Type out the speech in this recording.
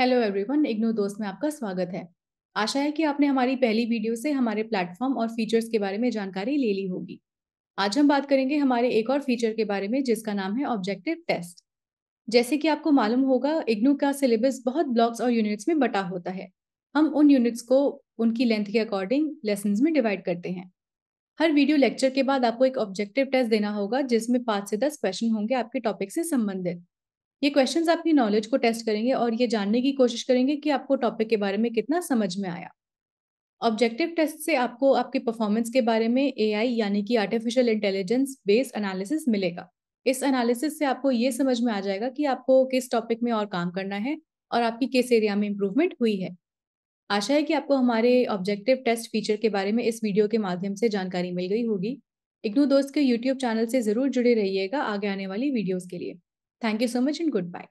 Hello everyone IGNOU दोस्त में आपका स्वागत है आशा है कि आपने हमारी पहली वीडियो से हमारे प्लेटफॉर्म और फीचर्स के बारे में जानकारी ले ली होगी आज हम बात करेंगे हमारे एक और फीचर के बारे में जिसका नाम है ऑब्जेक्टिव टेस्ट जैसे कि आपको मालूम होगा इग्नू का सिलेबस बहुत ब्लॉक्स और यूनिट्स में बटा होता है हम उन यूनिट्स को उनकी लेंथ के अकॉर्डिंग लेसन में डिवाइड करते हैं हर वीडियो लेक्चर के बाद आपको एक ऑब्जेक्टिव टेस्ट देना होगा जिसमें पाँच से दस क्वेश्चन होंगे आपके टॉपिक से संबंधित ये क्वेश्चन आपकी नॉलेज को टेस्ट करेंगे और ये जानने की कोशिश करेंगे कि आपको टॉपिक के बारे में कितना समझ में आया ऑब्जेक्टिव टेस्ट से आपको आपके परफॉर्मेंस के बारे में ए यानी कि आर्टिफिशियल इंटेलिजेंस बेस्ड एनालिसिस मिलेगा इस एनालिसिस से आपको ये समझ में आ जाएगा कि आपको किस टॉपिक में और काम करना है और आपकी किस एरिया में इम्प्रूवमेंट हुई है आशा है कि आपको हमारे ऑब्जेक्टिव टेस्ट फीचर के बारे में इस वीडियो के माध्यम से जानकारी मिल गई होगी इग्नू दोस्त के यूट्यूब चैनल से ज़रूर जुड़े रहिएगा आगे आने वाली वीडियोज़ के लिए Thank you so much and goodbye.